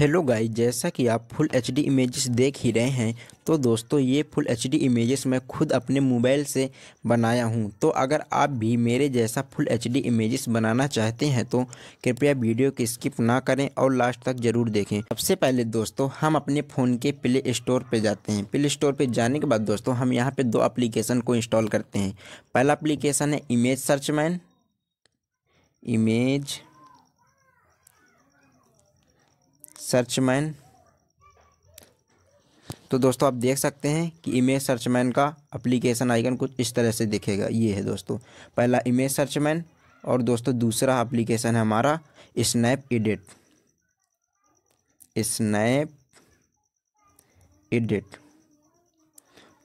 hello guys जैसा कि आप फुल एच डी इमेजेस देख ही रहे हैं तो दोस्तों ये फुल एच डी इमेजेस मैं खुद अपने मोबाइल से बनाया हूँ तो अगर आप भी मेरे जैसा फुल एच डी इमेजेस बनाना चाहते हैं तो कृपया वीडियो की स्किप ना करें और लास्ट तक ज़रूर देखें सबसे पहले दोस्तों हम अपने फ़ोन के प्ले स्टोर पर जाते हैं प्ले स्टोर पर जाने के बाद दोस्तों हम यहाँ पर दो अप्लीकेशन को इंस्टॉल करते हैं पहला अप्लीकेशन है image search man image search man तो दोस्तों आप देख सकते हैं कि इमेज सर्च मैन का अप्लीकेशन आइकन कुछ इस तरह से दिखेगा ये है दोस्तों पहला इमेज सर्च मैन और दोस्तों दूसरा अप्लीकेशन है हमारा स्नैप एडिट स्नैप एडिट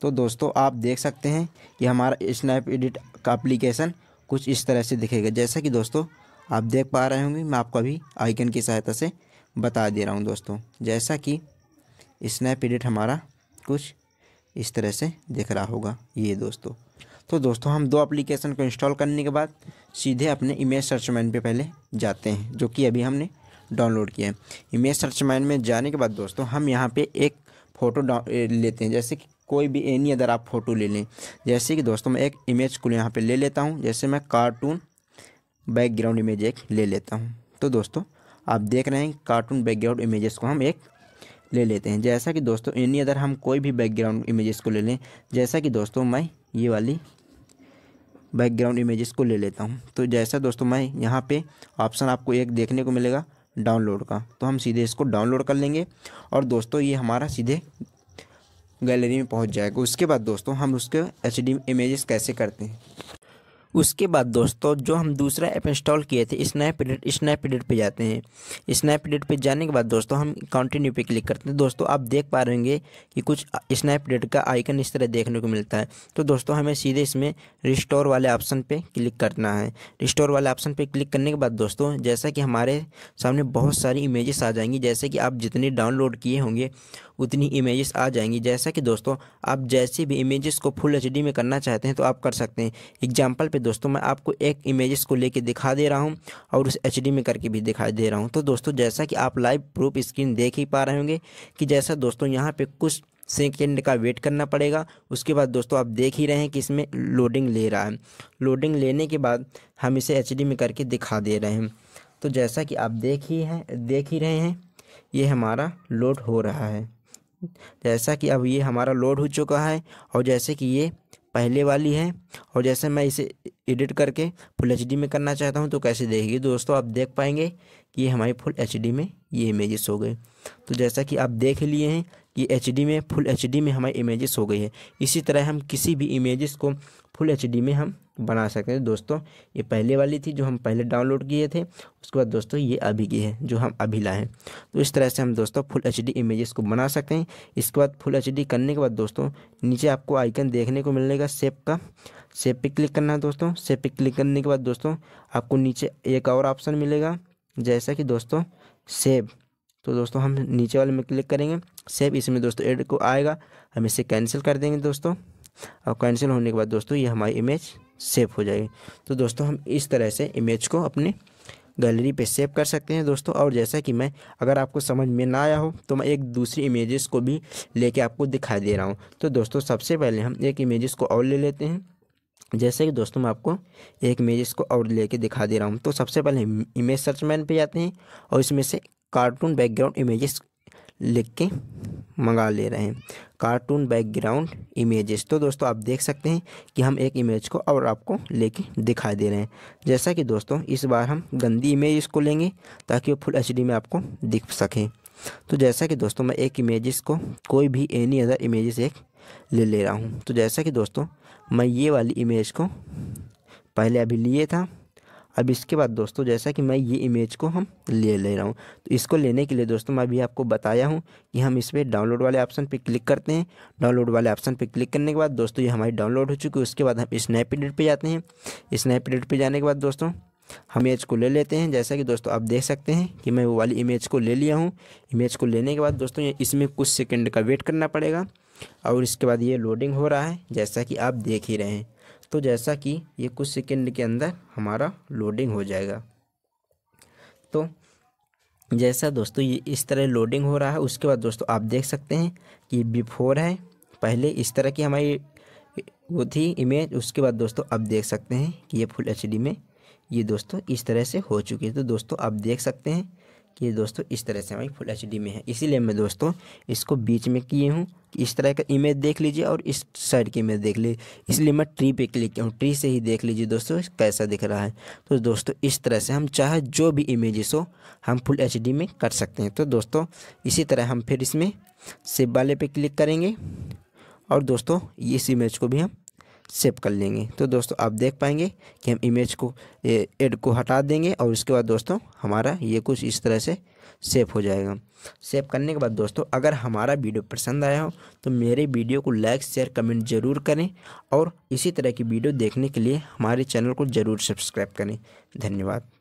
तो दोस्तों आप देख सकते हैं कि हमारा स्नैप एडिट का अप्लीकेशन कुछ इस तरह से दिखेगा जैसा कि दोस्तों आप देख पा रहे होंगे मैं आपको अभी आइकन की सहायता से बता दे रहा हूँ दोस्तों जैसा कि स्नैप एडिट हमारा कुछ इस तरह से दिख रहा होगा ये दोस्तों तो दोस्तों हम दो एप्लीकेशन को इंस्टॉल करने के बाद सीधे अपने इमेज सर्च मैन पे पहले जाते हैं जो कि अभी हमने डाउनलोड किया है इमेज सर्च मैन में जाने के बाद दोस्तों हम यहाँ पे एक फ़ोटो लेते हैं जैसे कि कोई भी एनी अदर आप फ़ोटो ले लें जैसे कि दोस्तों मैं एक इमेज को यहाँ पर ले लेता हूँ जैसे मैं कार्टून बैकग्राउंड इमेज एक ले लेता हूँ तो दोस्तों आप देख रहे हैं कार्टून बैकग्राउंड इमेजेस को हम एक ले लेते हैं जैसा कि दोस्तों एनी अदर हम कोई भी बैकग्राउंड इमेजेस को ले लें जैसा कि दोस्तों मैं ये वाली बैकग्राउंड इमेजेस को ले लेता हूँ तो जैसा दोस्तों मैं यहाँ पे ऑप्शन आपको एक देखने को मिलेगा डाउनलोड का तो हम सीधे इसको डाउनलोड कर लेंगे और दोस्तों ये हमारा सीधे गैलरी में पहुँच जाएगा उसके बाद दोस्तों हम उसके एच डी इमेजेस कैसे करते हैं उसके बाद दोस्तों जो हम दूसरा ऐप इंस्टॉल किए थे स्नैप एडिट पर जाते हैं एडिट पर जाने के बाद दोस्तों हम कंटिन्यू पे क्लिक करते हैं दोस्तों आप देख पा रहे कि कुछ एडिट का आइकन इस तरह देखने को मिलता है तो दोस्तों हमें सीधे इसमें रिस्टोर वाले ऑप्शन पर क्लिक करना है रिस्टोर वाले ऑप्शन पर क्लिक करने के बाद दोस्तों जैसा कि हमारे सामने बहुत सारी इमेजेस आ जाएंगी जैसे कि आप जितनी डाउनलोड किए होंगे उतनी इमेजेस आ जाएंगी जैसा कि दोस्तों आप जैसे भी इमेजेस को फुल एच में करना चाहते हैं तो आप कर सकते हैं एग्जाम्पल पे दोस्तों मैं आपको एक इमेजेस को लेके दिखा दे रहा हूँ और उस एच में करके भी दिखा दे रहा हूँ तो दोस्तों जैसा कि आप लाइव प्रूफ स्क्रीन देख ही पा रहे होंगे कि जैसा दोस्तों यहाँ पर कुछ सेकेंड का वेट करना पड़ेगा उसके बाद दोस्तों आप देख ही रहे हैं कि इसमें लोडिंग ले रहा है लोडिंग लेने के बाद हम इसे एच में करके दिखा दे रहे हैं तो जैसा कि आप देख ही हैं देख ही रहे हैं ये हमारा लोड हो रहा है जैसा कि अब ये हमारा लोड हो चुका है और जैसे कि ये पहले वाली है और जैसे मैं इसे एडिट करके फुल एच में करना चाहता हूँ तो कैसे देखेगी दोस्तों आप देख पाएंगे कि हमारी फुल एच में ये इमेजेस हो गए तो जैसा कि आप देख लिए हैं कि एच में फुल एच में हमारी इमेजेस हो गई है इसी तरह हम किसी भी इमेजेस को फुल एच में हम बना सकते हैं दोस्तों ये पहले वाली थी जो हम पहले डाउनलोड किए थे उसके बाद दोस्तों ये अभी की है जो हम अभी लाए हैं तो इस तरह से हम दोस्तों फुल एच डी इमेजेस को बना सकते हैं इसके बाद फुल एच डी करने के बाद दोस्तों नीचे आपको आइकन देखने को मिलेगा सेप का सेप पे क्लिक करना है दोस्तों सेप पे क्लिक करने के बाद दोस्तों आपको नीचे एक और ऑप्शन मिलेगा जैसा कि दोस्तों सेब तो दोस्तों हम नीचे वाले में क्लिक करेंगे सेव इसमें दोस्तों एड को आएगा हम इसे कैंसिल कर देंगे दोस्तों और कैंसिल होने के बाद दोस्तों ये हमारी इमेज सेव हो जाएगी तो दोस्तों हम इस तरह से इमेज को अपने गैलरी पे सेव कर सकते हैं दोस्तों और जैसा कि मैं अगर आपको समझ में ना आया हो तो मैं एक दूसरी इमेजेस को भी लेके आपको दिखाई दे रहा हूँ तो दोस्तों सबसे पहले हम एक इमेजेस को और ले लेते हैं जैसे कि दोस्तों मैं आपको एक इमेजेस को और लेके दिखा दे रहा हूँ तो सबसे पहले इमेज सर्च मैन पर जाते हैं और इसमें से कार्टून बैकग्राउंड इमेजेस लिख के मंगा ले रहे हैं कार्टून बैकग्राउंड इमेजेस तो दोस्तों आप देख सकते हैं कि हम एक इमेज को और आपको लेके दिखा दे रहे हैं जैसा कि दोस्तों इस बार हम गंदी इमेज को लेंगे ताकि वो फुल एच में आपको दिख सकें तो जैसा कि दोस्तों मैं एक इमेजेस को कोई भी एनी अदर इमेजेस एक ले ले रहा हूँ तो जैसा कि दोस्तों मैं ये वाली इमेज को पहले अभी लिए था अब इसके बाद दोस्तों जैसा कि मैं ये इमेज को हम ले ले रहा हूँ तो इसको लेने के लिए दोस्तों मैं अभी आपको बताया हूँ कि हम इस पर डाउनलोड वाले ऑप्शन पर क्लिक करते हैं डाउनलोड वाले ऑप्शन पर क्लिक करने के बाद दोस्तों ये हमारी डाउनलोड हो चुकी है उसके बाद हम स्नैपडीट पर जाते हैं स्नैपडीट पर जाने के बाद दोस्तों हम इमेज को ले लेते हैं जैसा कि दोस्तों आप देख सकते हैं कि मैं वो वाली इमेज को ले लिया हूँ इमेज को लेने के बाद दोस्तों ये इसमें कुछ सेकंड का वेट करना पड़ेगा और इसके बाद ये लोडिंग हो रहा है जैसा कि आप देख ही रहे हैं तो जैसा कि ये कुछ सेकेंड के अंदर हमारा लोडिंग हो जाएगा तो जैसा दोस्तों ये इस तरह लोडिंग हो रहा है उसके बाद दोस्तों आप देख सकते हैं कि बिफोर है पहले इस तरह की हमारी वो थी इमेज उसके बाद दोस्तों आप देख सकते हैं कि ये फुल एच में ये दोस्तों इस तरह से हो चुकी है तो दोस्तों आप देख सकते हैं कि दोस्तों इस तरह से हमारी फुल एच में है इसीलिए मैं दोस्तों इसको बीच में किए हूँ कि इस तरह का इमेज देख लीजिए और इस साइड की इमेज देख लीजिए इसलिए मैं ट्री पे क्लिक किया हूँ ट्री से ही देख लीजिए दोस्तों कैसा दिख रहा है तो दोस्तों इस तरह से हम चाहे जो भी इमेजेस हो हम फुल एच में कर सकते हैं तो दोस्तों इसी तरह हम फिर इसमें सेब वाले पर क्लिक करेंगे और दोस्तों इस इमेज को भी हम सेव कर लेंगे तो दोस्तों आप देख पाएंगे कि हम इमेज को एड को हटा देंगे और उसके बाद दोस्तों हमारा ये कुछ इस तरह से सेव हो जाएगा सेव करने के बाद दोस्तों अगर हमारा वीडियो पसंद आया हो तो मेरे वीडियो को लाइक शेयर कमेंट ज़रूर करें और इसी तरह की वीडियो देखने के लिए हमारे चैनल को ज़रूर सब्सक्राइब करें धन्यवाद